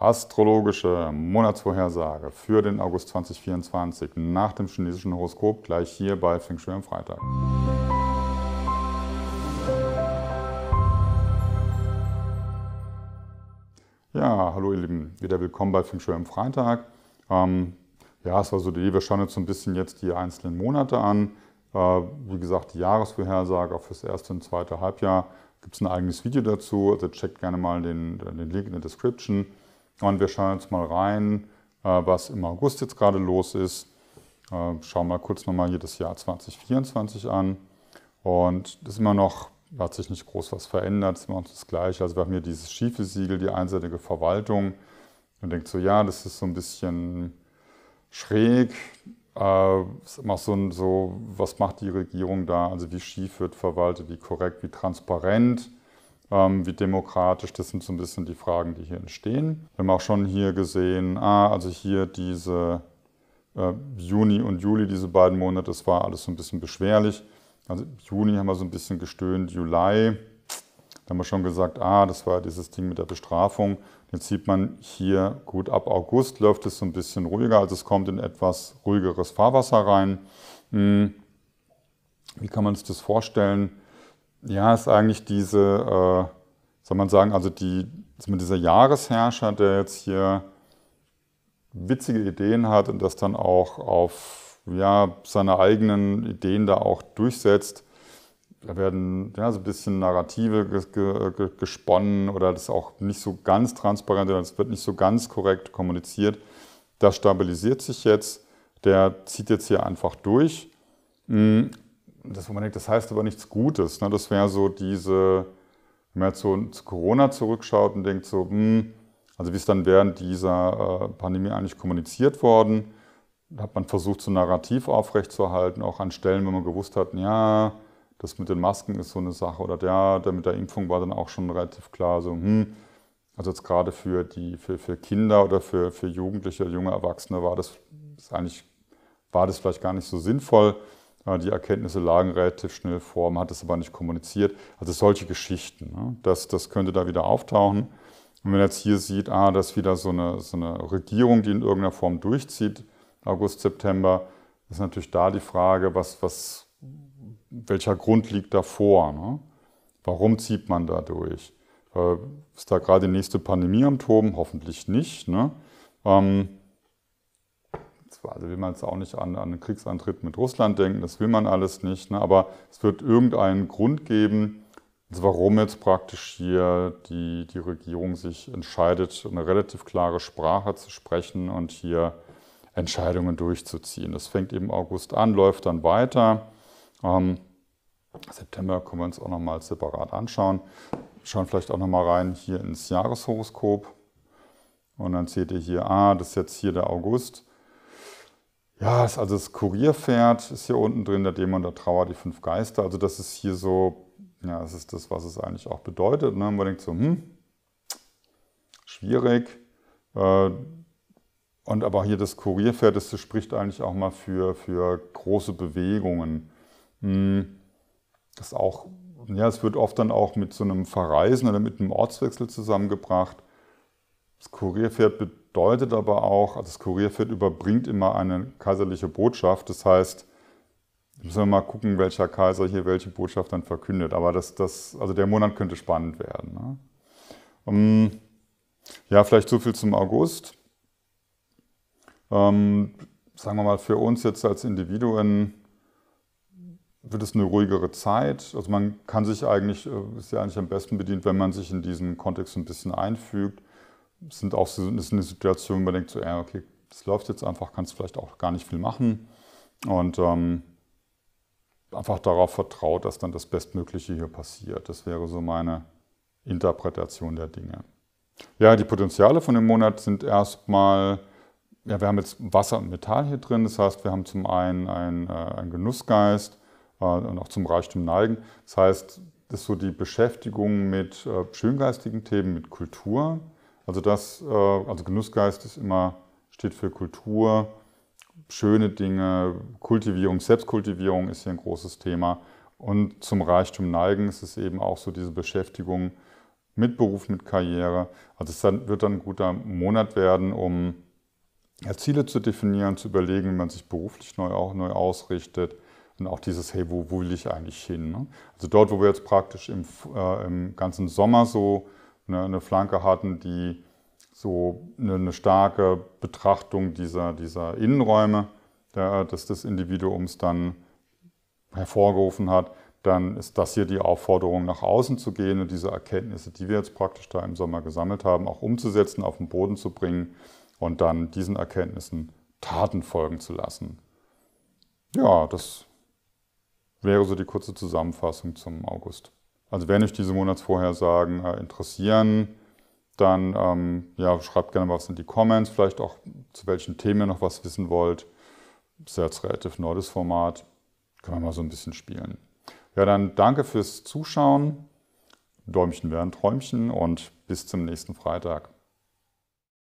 Astrologische Monatsvorhersage für den August 2024 nach dem chinesischen Horoskop gleich hier bei Feng Shui am Freitag. Ja, hallo ihr Lieben, wieder willkommen bei Feng Shui am Freitag. Ähm, ja, es war so die Idee, wir schauen jetzt so ein bisschen jetzt die einzelnen Monate an. Äh, wie gesagt, die Jahresvorhersage auch fürs erste und zweite Halbjahr gibt es ein eigenes Video dazu. Also checkt gerne mal den, den Link in der Description. Und wir schauen jetzt mal rein, äh, was im August jetzt gerade los ist. Äh, schauen mal kurz nochmal hier das Jahr 2024 an. Und das ist immer noch, hat sich nicht groß was verändert, es ist immer noch das Gleiche. Also wir haben hier dieses schiefe Siegel, die einseitige Verwaltung. Man denkt so, ja, das ist so ein bisschen schräg. Äh, macht so, so, was macht die Regierung da? Also wie schief wird verwaltet, wie korrekt, wie transparent ähm, wie demokratisch, das sind so ein bisschen die Fragen, die hier entstehen. Wir haben auch schon hier gesehen, ah, also hier diese äh, Juni und Juli, diese beiden Monate, das war alles so ein bisschen beschwerlich. Also Juni haben wir so ein bisschen gestöhnt, Juli, da haben wir schon gesagt, ah, das war dieses Ding mit der Bestrafung. Jetzt sieht man hier, gut, ab August läuft es so ein bisschen ruhiger, also es kommt in etwas ruhigeres Fahrwasser rein. Hm, wie kann man sich das vorstellen? Ja, ist eigentlich diese, äh, soll man sagen, also die, dieser Jahresherrscher, der jetzt hier witzige Ideen hat und das dann auch auf ja, seine eigenen Ideen da auch durchsetzt. Da werden ja, so ein bisschen Narrative gesponnen oder das ist auch nicht so ganz transparent oder es wird nicht so ganz korrekt kommuniziert. Das stabilisiert sich jetzt. Der zieht jetzt hier einfach durch. Mm, das, wo man denkt, das heißt aber nichts Gutes. Ne? Das wäre so diese, wenn man jetzt zu Corona zurückschaut und denkt so, mh, hm, also wie ist dann während dieser äh, Pandemie eigentlich kommuniziert worden? Da hat man versucht, so ein Narrativ aufrechtzuerhalten, auch an Stellen, wo man gewusst hat, ja, das mit den Masken ist so eine Sache oder ja, der mit der Impfung war dann auch schon relativ klar, so, hm, also jetzt gerade für, die, für, für Kinder oder für, für Jugendliche, junge Erwachsene war das, das eigentlich, war das vielleicht gar nicht so sinnvoll. Die Erkenntnisse lagen relativ schnell vor, man hat es aber nicht kommuniziert. Also solche Geschichten, ne, das, das könnte da wieder auftauchen. Und wenn man jetzt hier sieht, ah, das ist wieder so eine, so eine Regierung, die in irgendeiner Form durchzieht, August, September, ist natürlich da die Frage, was, was, welcher Grund liegt davor? Ne? Warum zieht man da durch? Äh, ist da gerade die nächste Pandemie am Toben? Hoffentlich nicht. Ne? Ähm, also will man jetzt auch nicht an, an einen Kriegsantritt mit Russland denken, das will man alles nicht, ne? aber es wird irgendeinen Grund geben, also warum jetzt praktisch hier die, die Regierung sich entscheidet, eine relativ klare Sprache zu sprechen und hier Entscheidungen durchzuziehen. Das fängt eben August an, läuft dann weiter. Ähm, September können wir uns auch nochmal separat anschauen. Schauen vielleicht auch nochmal rein hier ins Jahreshoroskop. Und dann seht ihr hier, ah, das ist jetzt hier der August. Ja, das, also das Kurierpferd ist hier unten drin, der Dämon der Trauer, die fünf Geister. Also das ist hier so, ja, das ist das, was es eigentlich auch bedeutet. Ne? Man denkt so, hm, schwierig. Äh, und aber hier das Kurierpferd, das spricht eigentlich auch mal für, für große Bewegungen. Hm, das auch, ja, es wird oft dann auch mit so einem Verreisen oder mit einem Ortswechsel zusammengebracht. Das Kurierpferd bedeutet aber auch, also das Kurierpferd überbringt immer eine kaiserliche Botschaft. Das heißt, müssen wir mal gucken, welcher Kaiser hier welche Botschaft dann verkündet. Aber das, das, also der Monat könnte spannend werden. Ne? Um, ähm, ja, vielleicht so viel zum August. Ähm, sagen wir mal, für uns jetzt als Individuen wird es eine ruhigere Zeit. Also man kann sich eigentlich, äh, ist ja eigentlich am besten bedient, wenn man sich in diesen Kontext ein bisschen einfügt sind auch so, ist eine Situation, wo man denkt, so, ja, okay, das läuft jetzt einfach, kannst vielleicht auch gar nicht viel machen. Und ähm, einfach darauf vertraut, dass dann das Bestmögliche hier passiert. Das wäre so meine Interpretation der Dinge. Ja, die Potenziale von dem Monat sind erstmal, ja, wir haben jetzt Wasser und Metall hier drin. Das heißt, wir haben zum einen einen, äh, einen Genussgeist äh, und auch zum Reichtum neigen. Das heißt, das ist so die Beschäftigung mit äh, schöngeistigen Themen, mit Kultur also das, äh, also Genussgeist ist immer, steht für Kultur, schöne Dinge, Kultivierung, Selbstkultivierung ist hier ein großes Thema. Und zum Reichtum neigen ist es eben auch so diese Beschäftigung mit Beruf, mit Karriere. Also es wird dann ein guter Monat werden, um Ziele zu definieren, zu überlegen, wie man sich beruflich neu, auch neu ausrichtet. Und auch dieses, hey, wo, wo will ich eigentlich hin? Ne? Also dort, wo wir jetzt praktisch im, äh, im ganzen Sommer so eine, eine Flanke hatten, die so eine, eine, starke Betrachtung dieser, dieser Innenräume der, des, des Individuums dann hervorgerufen hat, dann ist das hier die Aufforderung, nach außen zu gehen und diese Erkenntnisse, die wir jetzt praktisch da im Sommer gesammelt haben, auch umzusetzen, auf den Boden zu bringen und dann diesen Erkenntnissen Taten folgen zu lassen. Ja, das wäre so die kurze Zusammenfassung zum August. Also wenn euch diese Monatsvorhersagen äh, interessieren, dann ähm, ja, schreibt gerne was in die Comments, vielleicht auch zu welchen Themen ihr noch was wissen wollt. Das ist ja Format. Können wir mal so ein bisschen spielen. Ja, dann danke fürs Zuschauen. Däumchen wären Träumchen und bis zum nächsten Freitag.